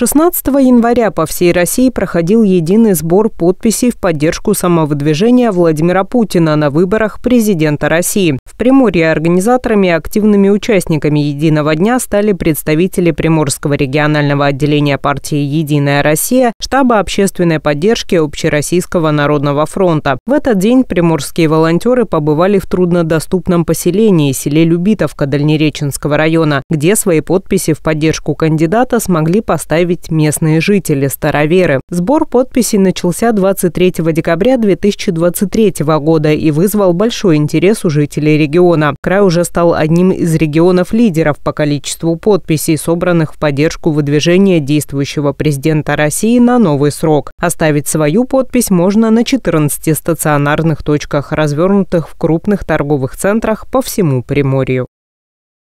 16 января по всей России проходил единый сбор подписей в поддержку самовыдвижения Владимира Путина на выборах президента России. В Приморье организаторами и активными участниками «Единого дня» стали представители Приморского регионального отделения партии «Единая Россия», штаба общественной поддержки Общероссийского народного фронта. В этот день приморские волонтеры побывали в труднодоступном поселении селе Любитовка Дальнереченского района, где свои подписи в поддержку кандидата смогли поставить отправить местные жители, староверы. Сбор подписей начался 23 декабря 2023 года и вызвал большой интерес у жителей региона. Край уже стал одним из регионов-лидеров по количеству подписей, собранных в поддержку выдвижения действующего президента России на новый срок. Оставить свою подпись можно на 14 стационарных точках, развернутых в крупных торговых центрах по всему Приморью.